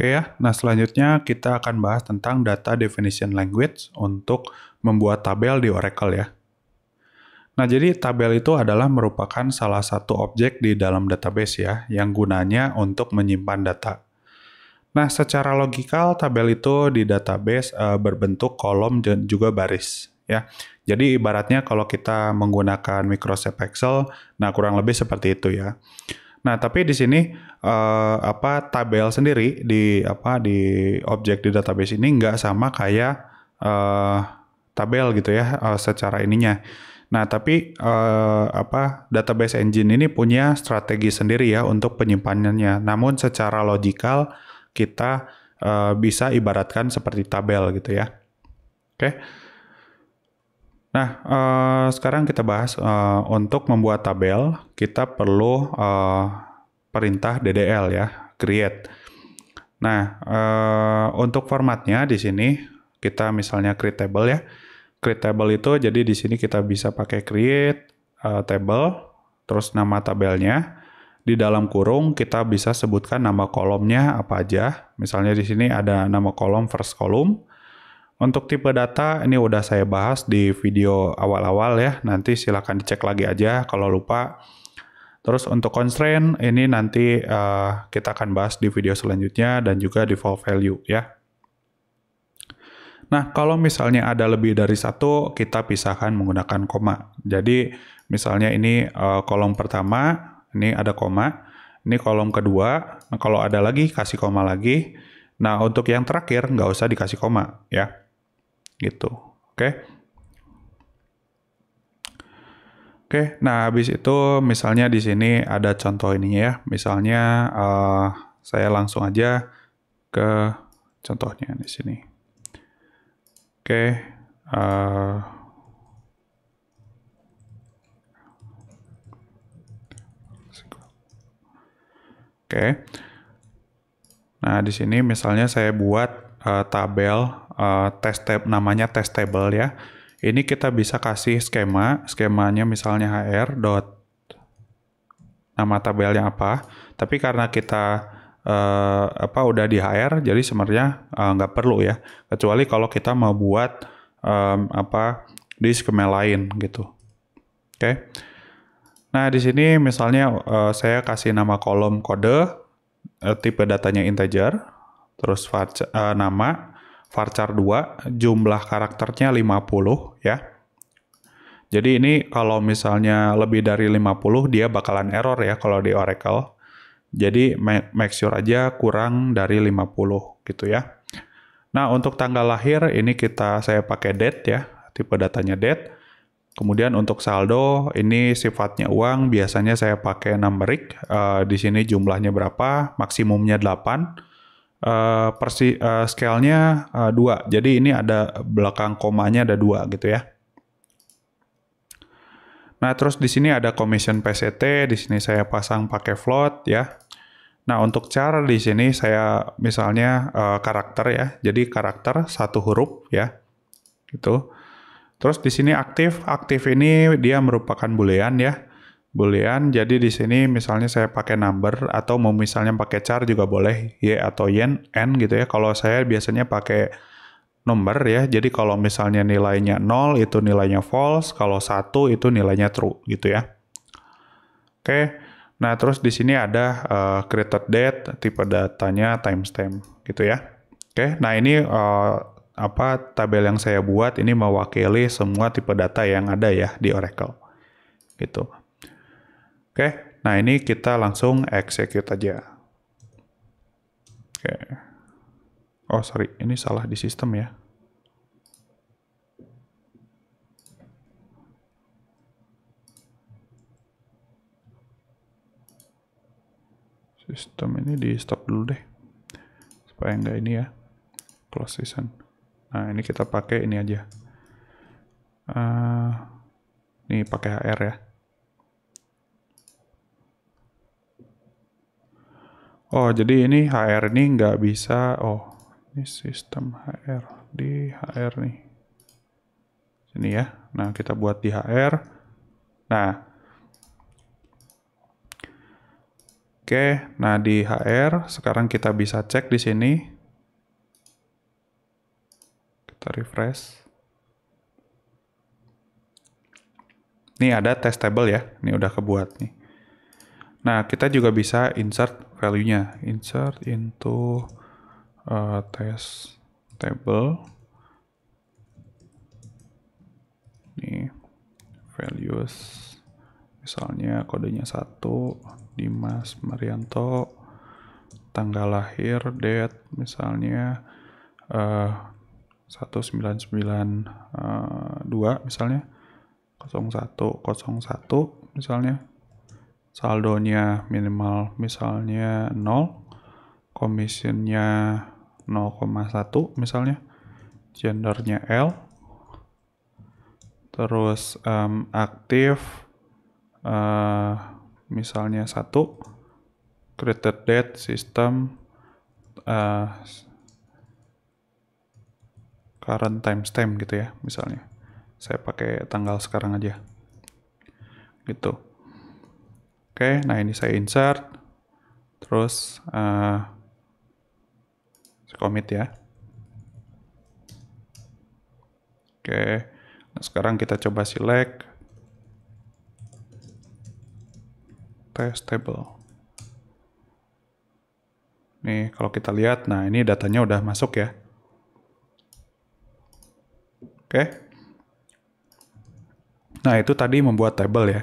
Oke ya, nah selanjutnya kita akan bahas tentang data definition language untuk membuat tabel di Oracle ya. Nah jadi tabel itu adalah merupakan salah satu objek di dalam database ya, yang gunanya untuk menyimpan data. Nah secara logikal tabel itu di database uh, berbentuk kolom dan juga baris ya. Jadi ibaratnya kalau kita menggunakan Microsoft Excel, nah kurang lebih seperti itu ya. Nah, tapi di sini uh, apa tabel sendiri di apa di objek di database ini nggak sama kayak uh, tabel gitu ya uh, secara ininya. Nah, tapi uh, apa database engine ini punya strategi sendiri ya untuk penyimpanannya. Namun secara logikal kita uh, bisa ibaratkan seperti tabel gitu ya. Oke. Nah, eh, sekarang kita bahas eh, untuk membuat tabel, kita perlu eh, perintah DDL ya, create. Nah, eh, untuk formatnya di sini kita misalnya create table ya. Create table itu jadi di sini kita bisa pakai create eh, table, terus nama tabelnya. Di dalam kurung kita bisa sebutkan nama kolomnya apa aja. Misalnya di sini ada nama kolom first column, untuk tipe data ini udah saya bahas di video awal-awal ya. Nanti silahkan dicek lagi aja kalau lupa. Terus untuk constraint ini nanti uh, kita akan bahas di video selanjutnya dan juga default value ya. Nah, kalau misalnya ada lebih dari satu, kita pisahkan menggunakan koma. Jadi, misalnya ini uh, kolom pertama, ini ada koma, ini kolom kedua, nah, kalau ada lagi kasih koma lagi. Nah, untuk yang terakhir nggak usah dikasih koma ya. Gitu. Oke. Okay? Oke, nah habis itu misalnya di sini ada contoh ininya ya. Misalnya uh, saya langsung aja ke contohnya di sini. Oke, uh, oke. Nah di sini misalnya saya buat uh, tabel uh, test tab namanya test table ya. Ini kita bisa kasih skema, skemanya misalnya HR dot nama tabelnya apa. Tapi karena kita eh, apa udah di HR, jadi sebenarnya eh, nggak perlu ya. Kecuali kalau kita mau buat eh, apa di skema lain gitu. Oke. Okay. Nah, di sini misalnya uh, saya kasih nama kolom kode, uh, tipe datanya integer, terus uh, nama, varchar 2 jumlah karakternya 50 ya. Jadi ini kalau misalnya lebih dari 50 dia bakalan error ya kalau di Oracle. Jadi make sure aja kurang dari 50 gitu ya. Nah, untuk tanggal lahir ini kita saya pakai date ya, tipe datanya date. Kemudian untuk saldo ini sifatnya uang, biasanya saya pakai numeric. Uh, di sini jumlahnya berapa? Maksimumnya 8 Eh, persi uh, scale-nya uh, eh, 2. Jadi ini ada belakang komanya ada dua gitu ya. Nah, terus di sini ada commission PCT, di sini saya pasang pakai float ya. Nah, untuk cara di sini saya misalnya uh, karakter ya. Jadi karakter satu huruf ya. Gitu. Terus di sini aktif, aktif ini dia merupakan boolean ya boolean. Jadi di sini misalnya saya pakai number atau mau misalnya pakai char juga boleh y atau yen n gitu ya. Kalau saya biasanya pakai number ya. Jadi kalau misalnya nilainya 0 itu nilainya false, kalau 1 itu nilainya true gitu ya. Oke. Nah, terus di sini ada uh, created date, tipe datanya timestamp gitu ya. Oke. Nah, ini uh, apa tabel yang saya buat ini mewakili semua tipe data yang ada ya di Oracle. Gitu. Oke, nah ini kita langsung execute aja. Oke. Oh, sorry. Ini salah di sistem ya. Sistem ini di stop dulu deh. Supaya enggak ini ya. Close season. Nah, ini kita pakai ini aja. Uh, ini pakai HR ya. Oh, jadi ini HR ini nggak bisa. Oh, ini sistem HR di HR nih. Sini ya. Nah, kita buat di HR. Nah. Oke, nah di HR sekarang kita bisa cek di sini. Kita refresh. Ini ada test table ya. Ini udah kebuat nih. Nah, kita juga bisa insert value-nya. Insert into uh, test table. Nih, values. Misalnya kodenya 1, Dimas Marianto, tanggal lahir, date, misalnya uh, 1992 uh, misalnya, 0101 misalnya, saldonya minimal misalnya 0 komisinya 0,1 misalnya gendernya L terus um, aktif uh, misalnya satu created date system uh, current timestamp gitu ya misalnya saya pakai tanggal sekarang aja gitu Oke, nah ini saya insert. Terus uh, commit ya. Oke, nah sekarang kita coba select test table. Nih, kalau kita lihat, nah ini datanya udah masuk ya. Oke. Nah, itu tadi membuat table ya.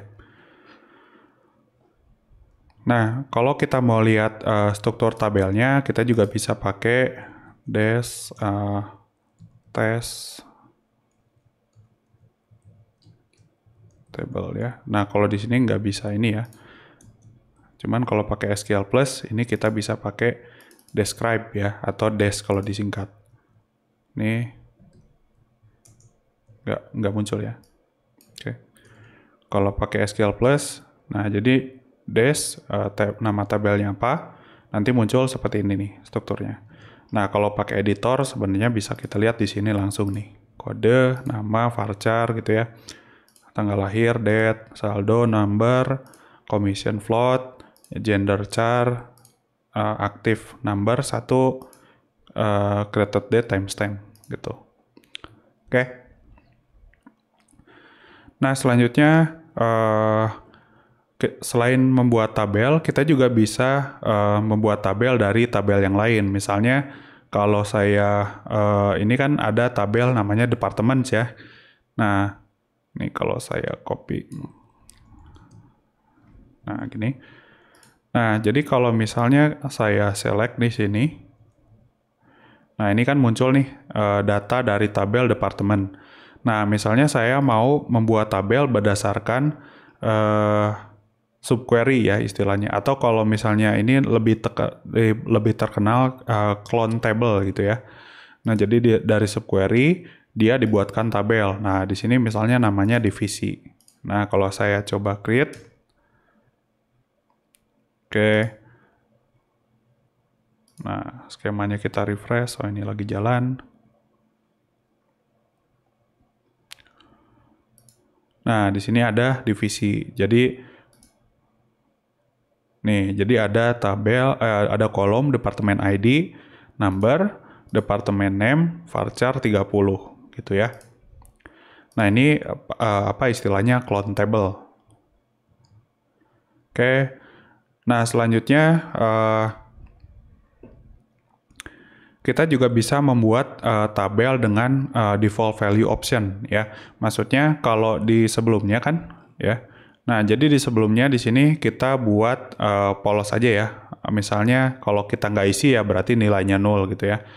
Nah, kalau kita mau lihat uh, struktur tabelnya, kita juga bisa pakai des uh, eh, test table ya. Nah, kalau di sini nggak bisa ini ya. Cuman kalau pakai SQL Plus, ini kita bisa pakai describe ya, atau des kalau disingkat. Nih, nggak nggak muncul ya. Oke. Kalau pakai SQL Plus, nah jadi dash eh, tab, nama tabelnya apa, nanti muncul seperti ini nih strukturnya. Nah, kalau pakai editor sebenarnya bisa kita lihat di sini langsung nih. Kode, nama, varchar gitu ya. Tanggal lahir, date, saldo, number, commission float, gender char, uh, eh, aktif number, satu uh, created date timestamp gitu. Oke. Okay. Nah, selanjutnya uh, selain membuat tabel, kita juga bisa uh, membuat tabel dari tabel yang lain. Misalnya kalau saya uh, ini kan ada tabel namanya departemen ya. Nah, ini kalau saya copy. Nah, gini. Nah, jadi kalau misalnya saya select di sini. Nah, ini kan muncul nih uh, data dari tabel departemen. Nah, misalnya saya mau membuat tabel berdasarkan uh, subquery ya istilahnya atau kalau misalnya ini lebih teka, eh, lebih terkenal uh, clone table gitu ya. Nah, jadi di, dari subquery dia dibuatkan tabel. Nah, di sini misalnya namanya divisi. Nah, kalau saya coba create Oke. Nah, skemanya kita refresh. Oh, ini lagi jalan. Nah, di sini ada divisi. Jadi Nih, jadi ada tabel, eh, ada kolom departemen ID, number, departemen name, varchar 30 gitu ya. Nah, ini eh, apa istilahnya clone table. Oke. Nah, selanjutnya eh, kita juga bisa membuat uh, tabel dengan uh, default value option ya. Maksudnya kalau di sebelumnya kan ya Nah, jadi di sebelumnya di sini kita buat uh, polos aja ya. Misalnya kalau kita nggak isi ya berarti nilainya nol gitu ya.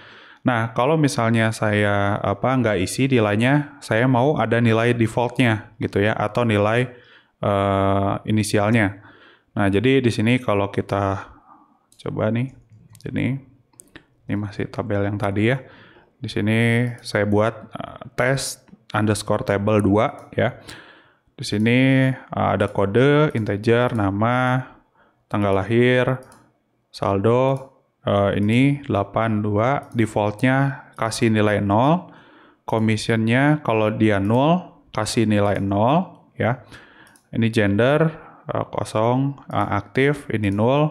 Nah, kalau misalnya saya apa nggak isi nilainya, saya mau ada nilai defaultnya gitu ya, atau nilai uh, inisialnya. Nah, jadi di sini kalau kita coba nih, ini ini masih tabel yang tadi ya. Di sini saya buat uh, test underscore table 2 ya. Di sini uh, ada kode, integer, nama, tanggal lahir, saldo, uh, ini 82, defaultnya kasih nilai 0, commissionnya kalau dia 0, kasih nilai 0, ya. Ini gender, uh, kosong, uh, aktif, ini 0, uh,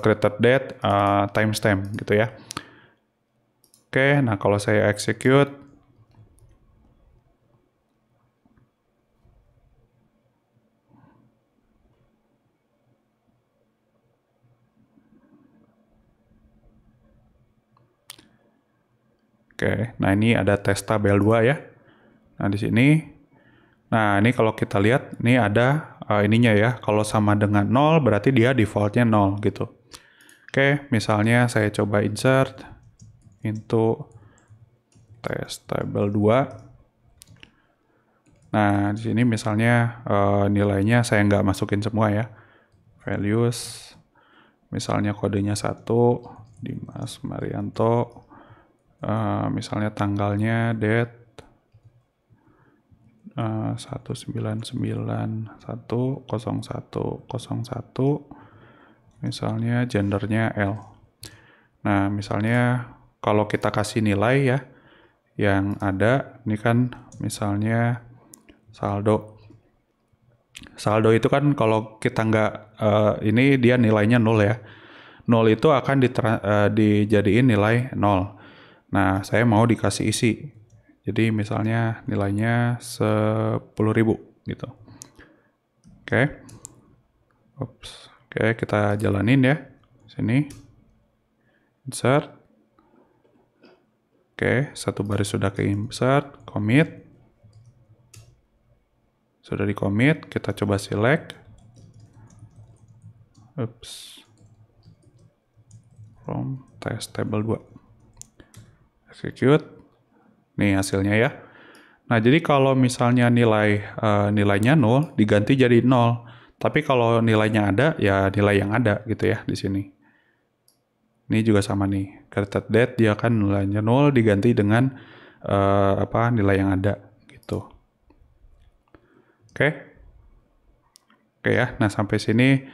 created date, uh, timestamp gitu ya. Oke, nah kalau saya execute, Oke, nah ini ada tes tabel 2 ya. Nah di sini, nah ini kalau kita lihat, ini ada uh, ininya ya. Kalau sama dengan 0 berarti dia defaultnya 0 gitu. Oke, misalnya saya coba insert into test table 2. Nah di sini misalnya uh, nilainya saya nggak masukin semua ya. Values, misalnya kodenya 1, Dimas Marianto, Eh, misalnya tanggalnya date eh, satu sembilan uh, satu 101 satu, misalnya gendernya L nah misalnya kalau kita kasih nilai ya yang ada ini kan misalnya saldo saldo itu kan kalau kita nggak uh, ini dia nilainya nol ya nol itu akan uh, dijadiin nilai nol Nah, saya mau dikasih isi. Jadi misalnya nilainya 10.000 gitu. Oke. Okay. Oops. Oke, okay, kita jalanin ya. Sini. Insert. Oke, okay, satu baris sudah ke insert, commit. Sudah di commit, kita coba select. Oops. From test table 2 execute. Nih hasilnya ya. Nah, jadi kalau misalnya nilai e, nilainya nol diganti jadi nol. Tapi kalau nilainya ada ya nilai yang ada gitu ya di sini. Ini juga sama nih. Created dead dia kan nilainya nol diganti dengan e, apa nilai yang ada gitu. Oke. Okay. Oke ya. Nah, sampai sini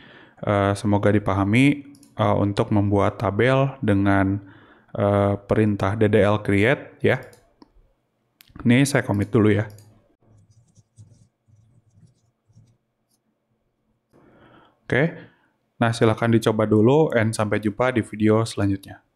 eh, semoga dipahami untuk membuat tabel dengan Eh, perintah ddl create ya. Ini saya commit dulu ya. Oke, nah silahkan dicoba dulu and sampai jumpa di video selanjutnya.